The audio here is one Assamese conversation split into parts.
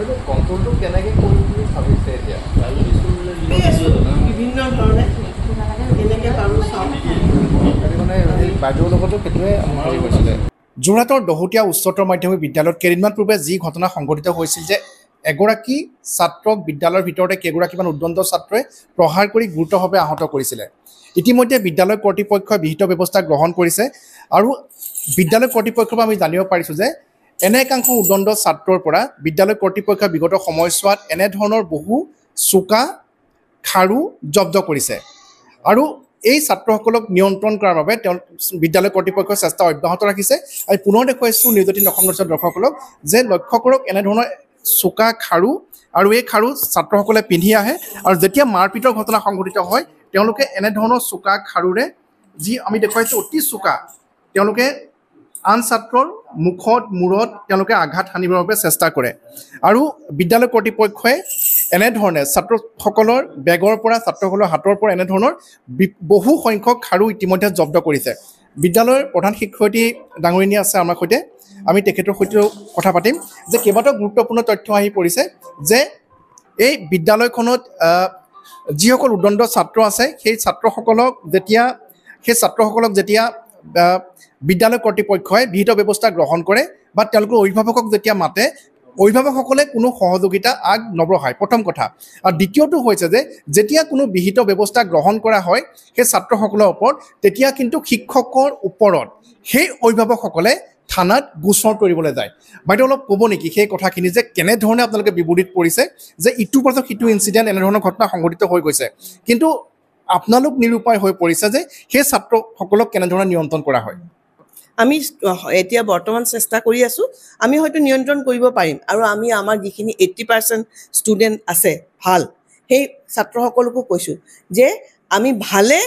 যোৰহাটৰ দহোটীয়া উচ্চতৰ মাধ্যমিক বিদ্যালয়ত কেইদিনমান পূৰ্বে যি ঘটনা সংঘটিত হৈছিল যে এগৰাকী ছাত্ৰক বিদ্যালয়ৰ ভিতৰতে কেইগৰাকীমান উদ্বন্দ্ব ছাত্ৰই প্ৰহাৰ কৰি গুৰুতৰভাৱে আহত কৰিছিলে ইতিমধ্যে বিদ্যালয় কৰ্তৃপক্ষই বিহিত ব্যৱস্থা গ্ৰহণ কৰিছে আৰু বিদ্যালয় কৰ্তৃপক্ষৰ পৰা আমি জানিব পাৰিছোঁ যে এনে একাংশ উদণ্ড ছাত্ৰৰ পৰা বিদ্যালয় কৰ্তৃপক্ষই বিগত সময়ছোৱাত এনেধৰণৰ বহু চোকা খাৰু জব্দ কৰিছে আৰু এই ছাত্ৰসকলক নিয়ন্ত্ৰণ কৰাৰ বাবে তেওঁ বিদ্যালয় কৰ্তৃপক্ষই চেষ্টা অব্যাহত ৰাখিছে আমি পুনৰ দেখুৱাইছোঁ নিউজতিন অসম দৰ্শন দৰ্শকসকলক যে লক্ষ্য কৰক এনেধৰণৰ চোকা খাৰু আৰু এই খাৰু ছাত্ৰসকলে পিন্ধি আহে আৰু যেতিয়া মাৰপিটৰ ঘটনা সংঘটিত হয় তেওঁলোকে এনেধৰণৰ চোকা খাৰুৰে যি আমি দেখুৱাইছোঁ অতি চোকা তেওঁলোকে আন ছাত্ৰৰ মুখত মূৰত তেওঁলোকে আঘাত সানিবৰ বাবে চেষ্টা কৰে আৰু বিদ্যালয় কৰ্তৃপক্ষই এনেধৰণে ছাত্ৰসকলৰ বেগৰ পৰা ছাত্ৰসকলৰ হাতৰ পৰা এনেধৰণৰ বহু সংখ্যক খাৰু ইতিমধ্যে জব্দ কৰিছে বিদ্যালয়ৰ প্ৰধান শিক্ষয়িত্ৰী ডাঙৰিণী আছে আমাৰ সৈতে আমি তেখেতৰ সৈতেও কথা পাতিম যে কেইবাটাও গুৰুত্বপূৰ্ণ তথ্য আহি পৰিছে যে এই বিদ্যালয়খনত যিসকল উদণ্ড ছাত্ৰ আছে সেই ছাত্ৰসকলক যেতিয়া সেই ছাত্ৰসকলক যেতিয়া বিদ্যালয় কৰ্তৃপক্ষই বিহিত ব্যৱস্থা গ্ৰহণ কৰে বা তেওঁলোকৰ অভিভাৱকক যেতিয়া মাতে অভিভাৱকসকলে কোনো সহযোগিতা আগ নবঢ়ায় প্ৰথম কথা আৰু দ্বিতীয়টো হৈছে যে যেতিয়া কোনো বিহিত ব্যৱস্থা গ্ৰহণ কৰা হয় সেই ছাত্ৰসকলৰ ওপৰত তেতিয়া কিন্তু শিক্ষকৰ ওপৰত সেই অভিভাৱকসকলে থানাত গোচৰ কৰিবলৈ যায় বাইদেউ অলপ ক'ব নেকি সেই কথাখিনি যে কেনেধৰণে আপোনালোকে বিবৰিত পৰিছে যে ইটোৰ পাছত সিটো ইঞ্চিডেণ্ট এনেধৰণৰ ঘটনা সংঘটিত হৈ গৈছে কিন্তু আপোনালোক নিৰূপায় হৈ পৰিছে যে সেই ছাত্ৰসকলক কেনেধৰণে নিয়ন্ত্ৰণ কৰা হয় আমি এতিয়া বৰ্তমান চেষ্টা কৰি আছোঁ আমি হয়তো নিয়ন্ত্ৰণ কৰিব পাৰিম আৰু আমি আমাৰ যিখিনি এইট্টি পাৰ্চেণ্ট ষ্টুডেণ্ট আছে ভাল সেই ছাত্ৰসকলকো কৈছোঁ যে আমি ভালে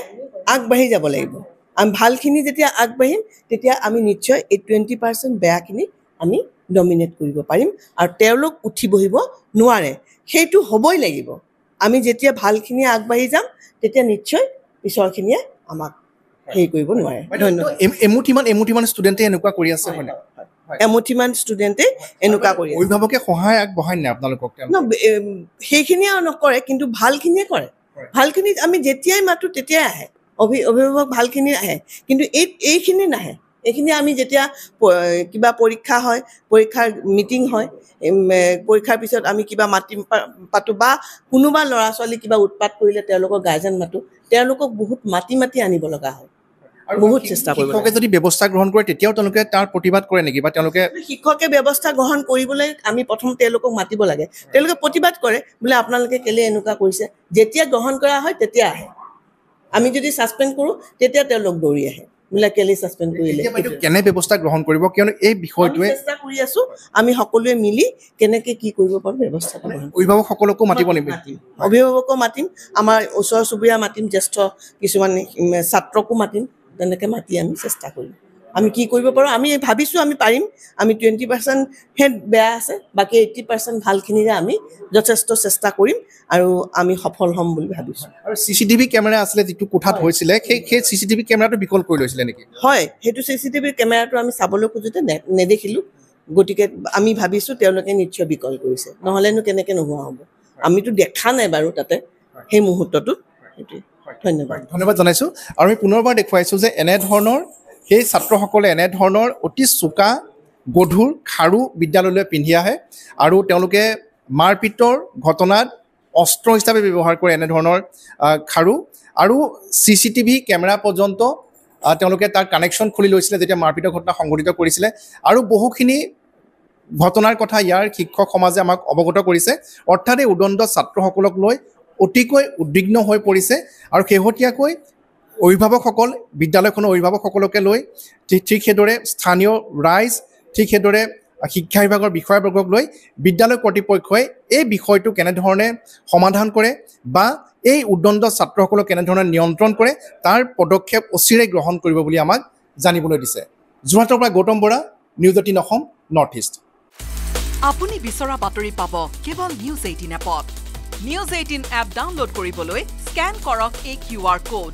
আগবাঢ়ি যাব লাগিব আমি ভালখিনি যেতিয়া আগবাঢ়িম তেতিয়া আমি নিশ্চয় এই টুৱেণ্টি পাৰ্চেণ্ট বেয়াখিনি আমি ডমিনেট কৰিব পাৰিম আৰু তেওঁলোক উঠি বহিব নোৱাৰে সেইটো হ'বই লাগিব আমি যেতিয়া ভালখিনি আগবাঢ়ি যাম তেতিয়া নিশ্চয় পিছৰখিনিয়ে আমাক হেৰি কৰিব নোৱাৰে ধন্যবাদ এমুঠিমান এমুঠিমান ষ্টুডেণ্টে এনেকুৱা কৰি আছে হয়নে এমুঠিমান ষ্টুডেণ্টে এনেকুৱা কৰি অভিভাৱকে সহায় আগবঢ়াই নাই আপোনালোকক সেইখিনিয়ে নকৰে কিন্তু ভালখিনিয়ে কৰে ভালখিনি আমি যেতিয়াই মাতো তেতিয়াই আহে অভিভাৱক ভালখিনি আহে কিন্তু এই এইখিনি নাহে এইখিনি আমি যেতিয়া কিবা পৰীক্ষা হয় পৰীক্ষাৰ মিটিং হয় পৰীক্ষাৰ পিছত আমি কিবা মাতি পাতোঁ বা কোনোবা ল'ৰা ছোৱালী কিবা উৎপাত কৰিলে তেওঁলোকৰ গাৰ্জেন মাতোঁ তেওঁলোকক বহুত মাতি মাতি আনিব লগা হয় বহুত চেষ্টা কৰিব শিক্ষকে যদি ব্যৱস্থা গ্ৰহণ কৰে তেতিয়াও তেওঁলোকে তাৰ প্ৰতিবাদ কৰে নেকি বা তেওঁলোকে শিক্ষকে ব্যৱস্থা গ্ৰহণ কৰিবলৈ আমি প্ৰথম তেওঁলোকক মাতিব লাগে তেওঁলোকে প্ৰতিবাদ কৰে বোলে আপোনালোকে কেলে এনেকুৱা কৰিছে যেতিয়া গ্ৰহণ কৰা হয় তেতিয়া আহে আমি যদি ছাছপেণ্ড কৰোঁ তেতিয়া তেওঁলোক দৌৰি আহে বোলে ছাসপেণ্ড কৰিলে কেনে ব্যৱস্থা গ্ৰহণ কৰিব কিয়নো এই বিষয়টোৱে চেষ্টা কৰি আছো আমি সকলোৱে মিলি কেনেকে কি কৰিব পাৰোঁ ব্যৱস্থা অভিভাৱকসকলকো মাতিব লাগিব অভিভাৱকো মাতিম আমাৰ ওচৰ চুবুৰীয়া মাতিম জ্যেষ্ঠ কিছুমান ছাত্ৰকো মাতিম তেনেকে মাতি আমি চেষ্টা কৰিম আমি কি কৰিব পাৰোঁ আমি ভাবিছোঁ আমি পাৰিম আমি টুৱেণ্টি পাৰ্চেণ্টহে বেয়া আছে বাকী এইটি পাৰ্চেণ্ট ভালখিনিৰে আমি যথেষ্ট চেষ্টা কৰিম আৰু আমি সফল হ'ম বুলি ভাবিছোঁ আৰু চি চি টিভি কেমেৰা আছিলে যিটো কোঠাত হৈছিলে সেই সেই চি চি টিভি কেমেৰাটো বিকল কৰি লৈছিলে নেকি হয় সেইটো চি চি টিভি কেমেৰাটো আমি চাবলৈ খোজোতে নেদেখিলোঁ গতিকে আমি ভাবিছোঁ তেওঁলোকে নিশ্চয় বিকল কৰিছে নহ'লেনো কেনেকৈ নোহোৱা হ'ব আমিতো দেখা নাই বাৰু তাতে সেই মুহূৰ্তটো সেইটোৱে ধন্যবাদ ধন্যবাদ জনাইছোঁ আৰু আমি পুনৰবাৰ দেখুৱাইছোঁ যে এনেধৰণৰ সেই ছাত্ৰসকলে এনেধৰণৰ অতি চোকা গধুৰ খাৰু বিদ্যালয়লৈ পিন্ধি আহে আৰু তেওঁলোকে মাৰপিটৰ ঘটনাত অস্ত্ৰ হিচাপে ব্যৱহাৰ কৰে এনেধৰণৰ খাৰু আৰু চি চি টিভি কেমেৰা পৰ্যন্ত তেওঁলোকে তাৰ কানেকশ্যন খুলি লৈছিলে যেতিয়া মাৰপিটৰ ঘটনা সংঘটিত কৰিছিলে আৰু বহুখিনি ঘটনাৰ কথা ইয়াৰ শিক্ষক সমাজে আমাক অৱগত কৰিছে অৰ্থাৎ এই উদণ্ড ছাত্ৰসকলক লৈ অতিকৈ উদ্বিগ্ন হৈ পৰিছে আৰু শেহতীয়াকৈ অভিভাৱকসকল বিদ্যালয়খনৰ অভিভাৱকসকলকে লৈ ঠিক সেইদৰে স্থানীয় ৰাইজ ঠিক সেইদৰে শিক্ষা বিভাগৰ বিষয়াবৰ্গক লৈ বিদ্যালয় কৰ্তৃপক্ষই এই বিষয়টো কেনেধৰণে সমাধান কৰে বা এই উদ্দণ্ড ছাত্ৰসকলক কেনেধৰণে নিয়ন্ত্ৰণ কৰে তাৰ পদক্ষেপ অচিৰে গ্ৰহণ কৰিব বুলি আমাক জানিবলৈ দিছে যোৰহাটৰ পৰা Gautam Bora news eighteen Assam north east আপুনি বিচৰা বাতৰি পাব কেৱল নিউজ এইটিন এপত নিউজ এইটিন এপ ডাউনলোড কৰিবলৈ স্কেন কৰক এই কিউ আৰ ক'ড